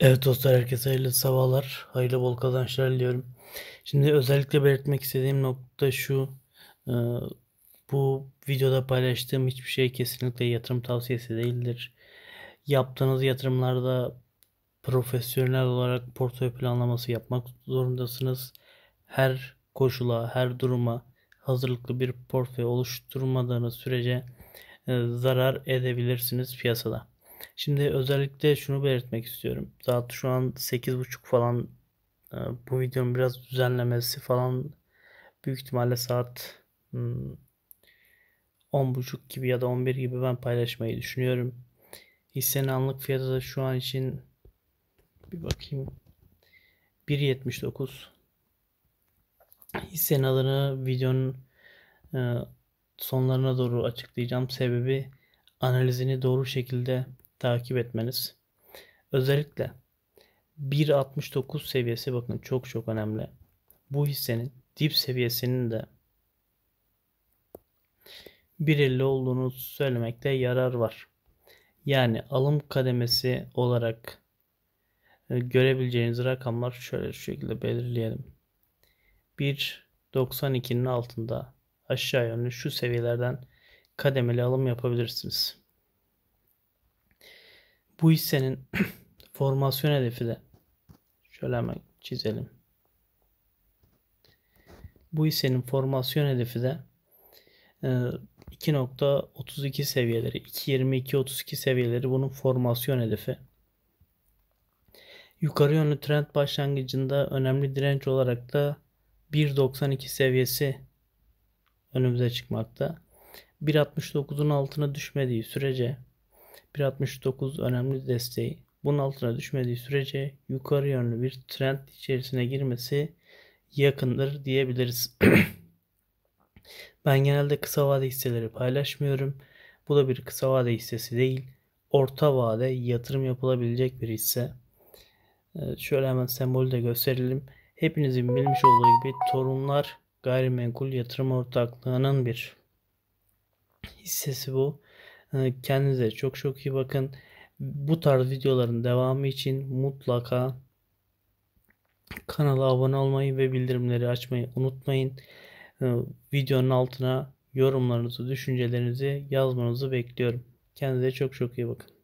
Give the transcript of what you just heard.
Evet dostlar herkese hayırlı sabahlar, hayırlı bol kazançlar diliyorum. Şimdi özellikle belirtmek istediğim nokta şu. E, bu videoda paylaştığım hiçbir şey kesinlikle yatırım tavsiyesi değildir. Yaptığınız yatırımlarda profesyonel olarak portföy planlaması yapmak zorundasınız. Her koşula, her duruma hazırlıklı bir portföy oluşturmadığınız sürece e, zarar edebilirsiniz piyasada. Şimdi özellikle şunu belirtmek istiyorum. Saat şu an 8.30 falan e, bu videonun biraz düzenlemesi falan büyük ihtimalle saat 10.30 hmm, gibi ya da 11 gibi ben paylaşmayı düşünüyorum. Hissenin anlık fiyatı da şu an için bir bakayım 1.79 Hissenin adını videonun e, sonlarına doğru açıklayacağım. Sebebi analizini doğru şekilde takip etmeniz. Özellikle 1.69 seviyesi bakın çok çok önemli. Bu hissenin dip seviyesinin de 1.50 olduğunu söylemekte yarar var. Yani alım kademesi olarak e, görebileceğiniz rakamlar şöyle şu şekilde belirleyelim. 1.92'nin altında aşağı yönlü şu seviyelerden kademeli alım yapabilirsiniz bu hissenin formasyon hedefi de şöyle hemen çizelim. Bu hissenin formasyon hedefi de 2.32 e, seviyeleri, 2.22-32 seviyeleri bunun formasyon hedefi. Yukarı yönlü trend başlangıcında önemli direnç olarak da 1.92 seviyesi önümüze çıkmakta. 1.69'un altına düşmediği sürece 1.69 önemli desteği. Bunun altına düşmediği sürece yukarı yönlü bir trend içerisine girmesi yakındır diyebiliriz. ben genelde kısa vade hisseleri paylaşmıyorum. Bu da bir kısa vade hissesi değil. Orta vade yatırım yapılabilecek bir hisse. Ee, şöyle hemen sembolü de gösterelim. Hepinizin bilmiş olduğu gibi torunlar gayrimenkul yatırım ortaklığının bir hissesi bu. Ee, kendinize çok çok iyi bakın. Bu tarz videoların devamı için mutlaka kanala abone olmayı ve bildirimleri açmayı unutmayın. Ee, videonun altına yorumlarınızı, düşüncelerinizi yazmanızı bekliyorum. Kendinize çok çok iyi bakın.